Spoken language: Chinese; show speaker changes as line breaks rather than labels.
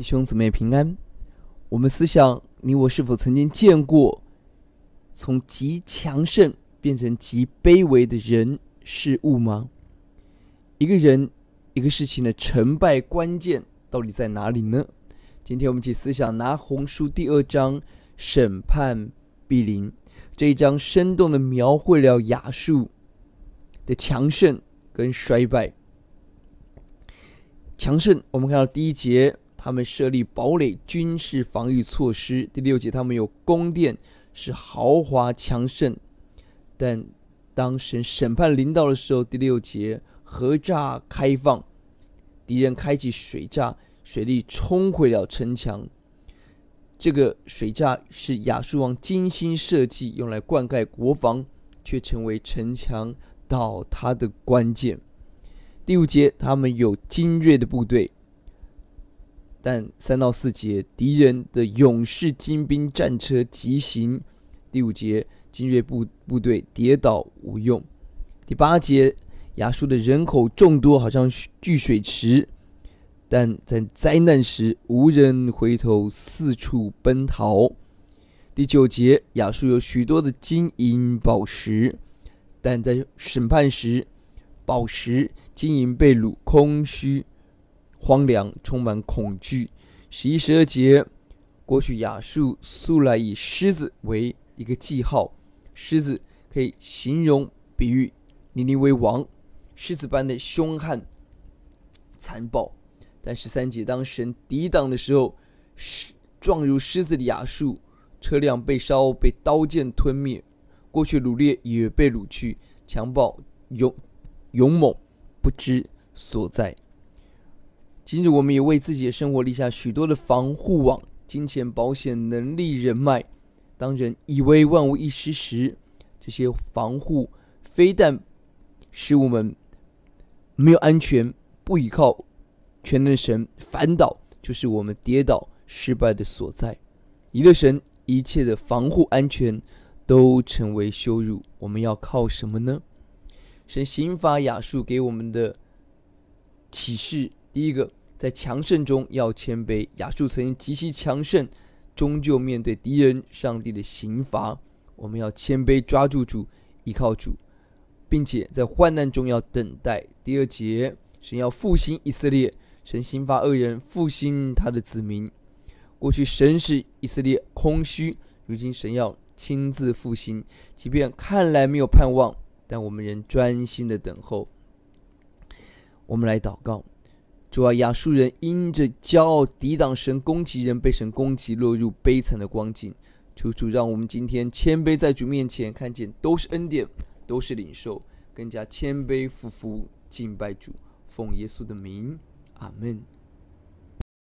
弟兄姊妹平安，我们思想你我是否曾经见过从极强盛变成极卑微的人事物吗？一个人一个事情的成败关键到底在哪里呢？今天我们去思想拿红书第二章审判必临这一章生动的描绘了雅述的强盛跟衰败。强盛，我们看到第一节。他们设立堡垒军事防御措施。第六节，他们有宫殿，是豪华强盛。但当神审判临到的时候，第六节核炸开放，敌人开启水炸，水力冲毁了城墙。这个水炸是亚述王精心设计用来灌溉国防，却成为城墙倒塌的关键。第五节，他们有精锐的部队。但三到四节，敌人的勇士精兵战车疾行；第五节，精锐部部队跌倒无用；第八节，雅树的人口众多，好像聚水池；但在灾难时，无人回头，四处奔逃；第九节，雅树有许多的金银宝石；但在审判时，宝石、金银被掳，空虚。荒凉，充满恐惧。十一、十二节，过去雅述素来以狮子为一个记号，狮子可以形容、比喻，林林为王，狮子般的凶悍、残暴。但十三节，当神抵挡的时候，狮撞入狮子的雅述，车辆被烧，被刀剑吞灭。过去掳掠也被掳去，强暴勇勇猛不知所在。今日我们也为自己的生活立下许多的防护网，金钱、保险、能力、人脉。当人以为万无一失时，这些防护非但使我们没有安全，不依靠全能神，反倒就是我们跌倒失败的所在。一个神一切的防护安全都成为羞辱。我们要靠什么呢？神刑法雅述给我们的启示，第一个。在强盛中要谦卑。亚述曾经极其强盛，终究面对敌人、上帝的刑罚。我们要谦卑，抓住主，依靠主，并且在患难中要等待。第二节，神要复兴以色列，神刑罚恶人，复兴他的子民。过去神使以色列空虚，如今神要亲自复兴。即便看来没有盼望，但我们仍专心的等候。我们来祷告。主啊，亚述人因着骄傲抵挡神攻击，人被神攻击，落入悲惨的光景。楚主，让我们今天谦卑在主面前，看见都是恩典，都是领受，更加谦卑服服敬拜主，奉耶稣的名，阿门。